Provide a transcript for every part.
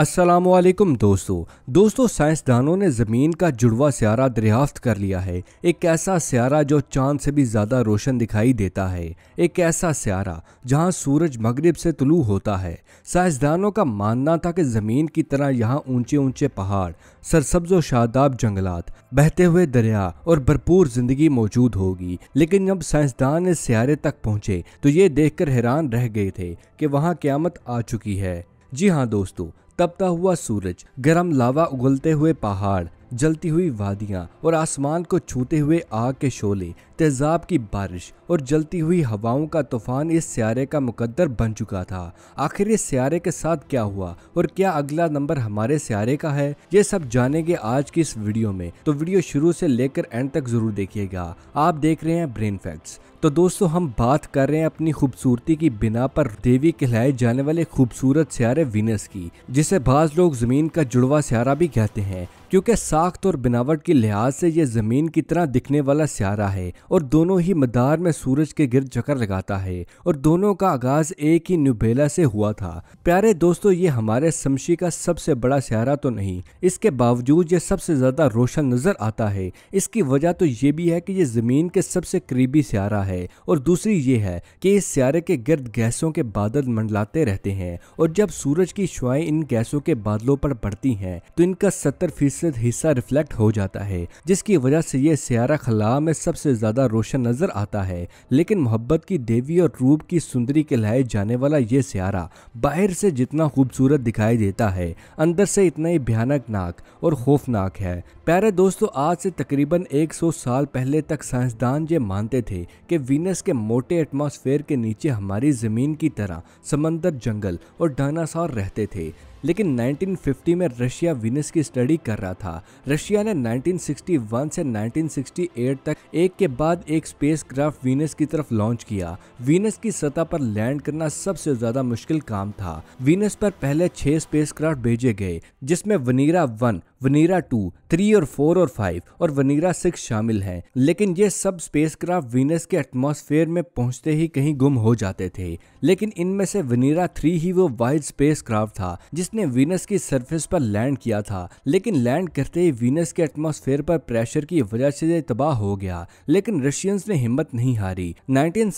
असलम दोस्तों दोस्तों साइंसदानों ने ज़मीन का जुड़वा स्यारा दरियाफ्त कर लिया है एक ऐसा स्यारा जो चांद से भी ज़्यादा रोशन दिखाई देता है एक ऐसा स्यारा जहां सूरज मगरिब से तुलू होता है साइंसदानों का मानना था कि ज़मीन की तरह यहां ऊंचे ऊंचे पहाड़ सरसब्ज व शादाब जंगलात बहते हुए दरिया और भरपूर ज़िंदगी मौजूद होगी लेकिन जब साइंसदान इस तक पहुँचे तो ये देख कर हैरान रह गए थे कि वहाँ क़्यामत आ चुकी है जी हाँ दोस्तों तपता हुआ सूरज गर्म लावा उगलते हुए पहाड़ जलती हुई वादियां और आसमान को छूते हुए आग के शोले तेज़ाब की बारिश और जलती हुई हवाओं का तूफान इस सियारे का मुकद्दर बन चुका था आखिर इस सियारे के साथ क्या हुआ और क्या अगला नंबर हमारे सियारे का है ये सब जानेंगे आज की इस वीडियो में तो वीडियो शुरू से लेकर एंड तक जरूर देखिएगा आप देख रहे हैं ब्रेन फैक्ट्स तो दोस्तों हम बात कर रहे हैं अपनी खूबसूरती की बिना पर देवी कहलाए जाने वाले खूबसूरत सियारे वीनस की जिसे बाज लोग जमीन का जुड़वा सियारा भी कहते हैं क्योंकि साख्त और बनावट के लिहाज से ये ज़मीन की तरह दिखने वाला सियारा है और दोनों ही मदार में सूरज के गिर चक्कर लगाता है और दोनों का आगाज एक ही न्यूबेला से हुआ था प्यारे दोस्तों ये हमारे शमशी का सबसे बड़ा सहारा तो नहीं इसके बावजूद ये सबसे ज़्यादा रोशन नज़र आता है इसकी वजह तो ये भी है कि ये ज़मीन के सबसे करीबी सियारा है और दूसरी ये है कि इस सियारे के गिरद गैसों के बादल मंडलाते रहते हैं और जब सूरज की शुआई इन गैसों के बादलों पर पड़ती हैं तो इनका सत्तर फीसद हिस्सा रिफ्लेक्ट हो जाता है जिसकी वजह से यह सियारा खला में सबसे ज़्यादा ज़्यादा रोशन नज़र आता है लेकिन मोहब्बत की देवी और रूप की सुंदरी के लाए जाने वाला ये सियारा बाहर से जितना खूबसूरत दिखाई देता है अंदर से इतना ही भयानक नाक और खौफनाक है प्यारे दोस्तों आज से तकरीबन 100 साल पहले तक साइंसदान ये मानते थे कि वीनस के मोटे एटमॉस्फेयर के नीचे हमारी ज़मीन की तरह समंदर जंगल और डायनासोर रहते थे लेकिन 1950 में रशिया विनस की स्टडी कर रहा था रशिया ने 1961 से 1968 तक एक के बाद एक क्राफ्ट वीनस की तरफ लॉन्च किया वीनस की सतह पर लैंड करना सबसे ज्यादा मुश्किल काम था वीनस पर पहले छह स्पेस क्राफ्ट भेजे गए जिसमें Venera one Venera two three और फोर और फाइव और वनीरा सिक्स शामिल हैं लेकिन ये सब स्पेसक्राफ्ट वीनस के एटमॉस्फेयर में पहुंचते ही कहीं गुम हो जाते थे लेकिन इनमें से वनीरा थ्री ही वो वाइड स्पेसक्राफ्ट था जिसने वीनस की सरफेस पर लैंड किया था लेकिन लैंड करते ही वीनस के एटमॉस्फेयर पर प्रेशर की वजह से तबाह हो गया लेकिन रशियंस ने हिम्मत नहीं हारी नाइनटीन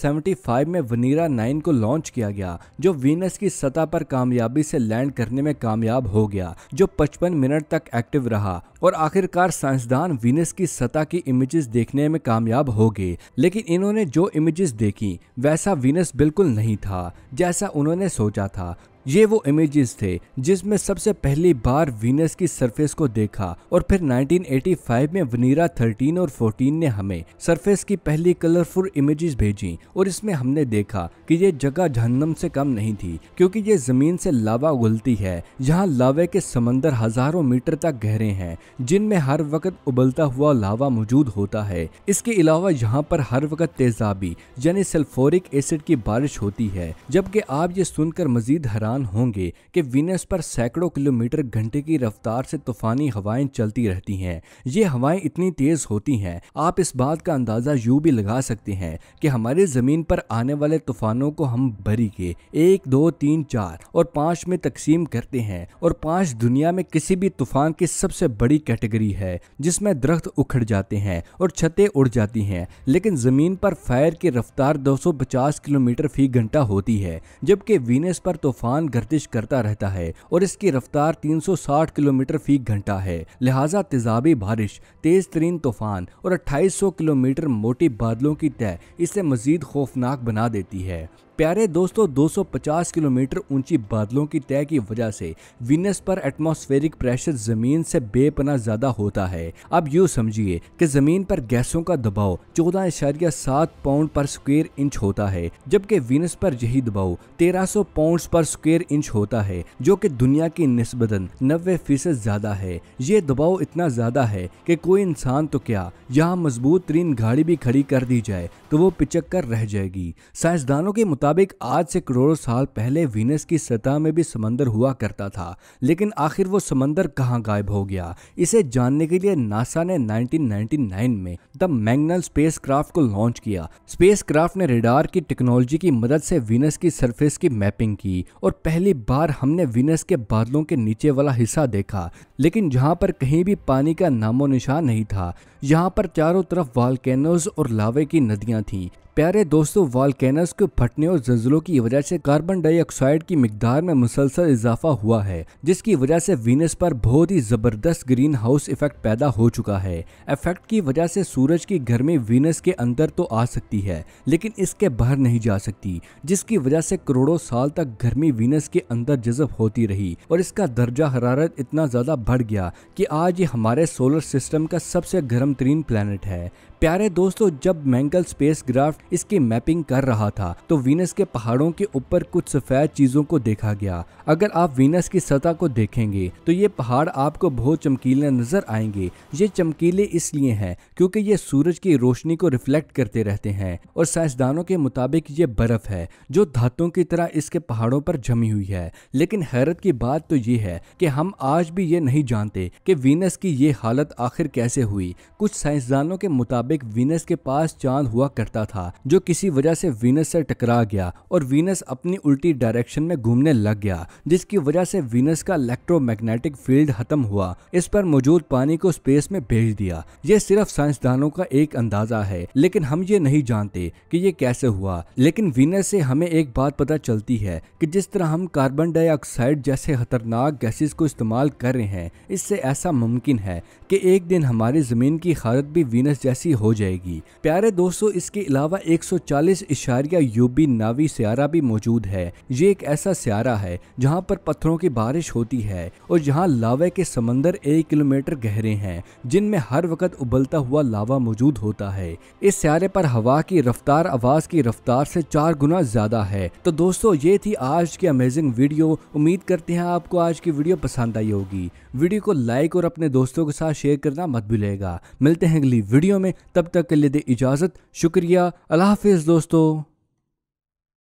में वनीरा नाइन को लॉन्च किया गया जो वीनस की सतह पर कामयाबी से लैंड करने में कामयाब हो गया जो पचपन मिनट तक एक्ट एक्टिव रहा और आखिरकार साइंसदान वीनस की सतह की इमेजेस देखने में कामयाब हो गए लेकिन इन्होंने जो इमेजेस देखी वैसा वीनस बिल्कुल नहीं था जैसा उन्होंने सोचा था ये वो इमेजेस थे जिसमें सबसे पहली बार वीनस की सरफेस को देखा और फिर 1985 में वनीरा 13 और 14 ने हमें सरफेस की पहली कलरफुल इमेजेस भेजी और इसमें हमने देखा कि ये जगह जहन्नम से कम नहीं थी क्योंकि ये जमीन से लावा उगलती है जहां लावे के समंदर हजारों मीटर तक गहरे हैं जिनमें हर वक्त उबलता हुआ लावा मौजूद होता है इसके अलावा यहाँ पर हर वक्त तेजाबी यानी सल्फोरिक एसिड की बारिश होती है जबकि आप ये सुनकर मजीद हरा हैरान होंगे कि वीनस पर सैकड़ों किलोमीटर घंटे की रफ्तार से तूफानी हवाएं चलती रहती हैं ये हवाएं इतनी तेज होती हैं आप इस बात का अंदाज़ा यूँ भी लगा सकते हैं कि हमारे ज़मीन पर आने वाले तूफानों को हम बरी के एक दो तीन चार और पाँच में तकसीम करते हैं और पाँच दुनिया में किसी भी तूफान की सबसे बड़ी कैटेगरी है जिसमें दरख्त उखड़ जाते हैं और छतें उड़ जाती हैं लेकिन ज़मीन पर फायर की रफ्तार दो किलोमीटर फी घंटा होती है जबकि वीनस पर तूफान दौरान गर्दिश करता रहता है और इसकी रफ्तार 360 किलोमीटर फी घंटा है लिहाजा तेजाबी बारिश तेज तरीन तूफान और 2800 किलोमीटर मोटी बादलों की तय इसे मजीद खौफनाक बना देती है प्यारे दोस्तों 250 किलोमीटर ऊंची बादलों की तय की वजह से विनस पर एटमॉस्फेरिक प्रेशर जमीन से बेपना ज्यादा होता है अब यूँ समझिए कि जमीन पर गैसों का दबाव चौदह इशारिया सात पाउंड पर स्क्वेयर इंच होता है जबकि विनस पर यही दबाव 1300 पाउंड्स पर स्क्वेयर इंच होता है जो कि दुनिया की नस्बता नब्बे फीसद ज्यादा है ये दबाव इतना ज्यादा है की कोई इंसान तो क्या यहाँ मजबूत तरीन गाड़ी भी खड़ी कर दी जाए तो वो पिचक कर रह जाएगी साइंसदानों के मुताबिक आज से करोड़ों साल पहले वीनस की सतह में भी समंदर हुआ करता था लेकिन आखिर वो समंदर कहाँ गायब हो गया इसे जानने के लिए नासा ने 1999 में द मैग्नल स्पेस को लॉन्च किया स्पेस ने रेडार की टेक्नोलॉजी की मदद से वीनस की सरफेस की मैपिंग की और पहली बार हमने वीनस के बादलों के नीचे वाला हिस्सा देखा लेकिन जहाँ पर कहीं भी पानी का नामो निशान नहीं था यहाँ पर चारों तरफ वालकैनोज और लावे की नदियाँ थी प्यारे दोस्तों वॉलकैनस के फटने और जल्जलों की वजह से कार्बन डाइऑक्साइड की मकदार में मुसलसल इजाफा हुआ है जिसकी वजह से वीनस पर बहुत ही ज़बरदस्त ग्रीन हाउस इफेक्ट पैदा हो चुका है इफेक्ट की वजह से सूरज की गर्मी वीनस के अंदर तो आ सकती है लेकिन इसके बाहर नहीं जा सकती जिसकी वजह से करोड़ों साल तक गर्मी वीनस के अंदर जजब होती रही और इसका दर्जा हरारत इतना ज़्यादा बढ़ गया कि आज ये हमारे सोलर सिस्टम का सबसे गर्म तरीन प्लानट है प्यारे दोस्तों जब मैंगल स्पेस ग्राफ्ट इसकी मैपिंग कर रहा था तो वीनस के पहाड़ों के ऊपर कुछ सफेद चीजों को देखा गया अगर आप वीनस की सतह को देखेंगे तो ये पहाड़ आपको बहुत चमकीले नजर आएंगे ये चमकीले इसलिए हैं क्योंकि ये सूरज की रोशनी को रिफ्लेक्ट करते रहते हैं और साइंसदानों के मुताबिक ये बर्फ है जो धातुओं की तरह इसके पहाड़ों पर जमी हुई है लेकिन हैरत की बात तो ये है कि हम आज भी ये नहीं जानते कि वीनस की ये हालत आखिर कैसे हुई कुछ साइंसदानों के मुताबिक मुताबिक वीनस के पास चांद हुआ करता था जो किसी वजह से वीनस से टकरा गया और वीनस अपनी उल्टी डायरेक्शन में घूमने लग गया जिसकी वजह से वीनस का इलेक्ट्रोमैग्नेटिक फील्ड खत्म हुआ इस पर मौजूद पानी को स्पेस में भेज दिया ये सिर्फ साइंसदानों का एक अंदाजा है लेकिन हम ये नहीं जानते कि ये कैसे हुआ लेकिन वीनस से हमें एक बात पता चलती है कि जिस तरह हम कार्बन डाइऑक्साइड जैसे खतरनाक गैसेस को इस्तेमाल कर रहे हैं इससे ऐसा मुमकिन है कि एक दिन हमारी ज़मीन की हालत भी वीनस जैसी हो जाएगी प्यारे दोस्तों इसके अलावा एक सौ चालीस इशारिया यूबी नावी स्यारा भी मौजूद है ये एक ऐसा सियारा है जहाँ पर पत्थरों की बारिश होती है और जहाँ लावे के समंदर एक किलोमीटर गहरे हैं जिनमें हर वक्त उबलता हुआ लावा मौजूद होता है इस सियारे पर हवा की रफ्तार आवाज की रफ्तार से चार गुना ज्यादा है तो दोस्तों ये थी आज की अमेजिंग वीडियो उम्मीद करते हैं आपको आज की वीडियो पसंद आई होगी वीडियो को लाइक और अपने दोस्तों के साथ शेयर करना मत भूलेगा मिलते हैं अगली वीडियो में तब तक के लिए दे इजाज़त शुक्रिया अल्लाह हाफिज़ दोस्तों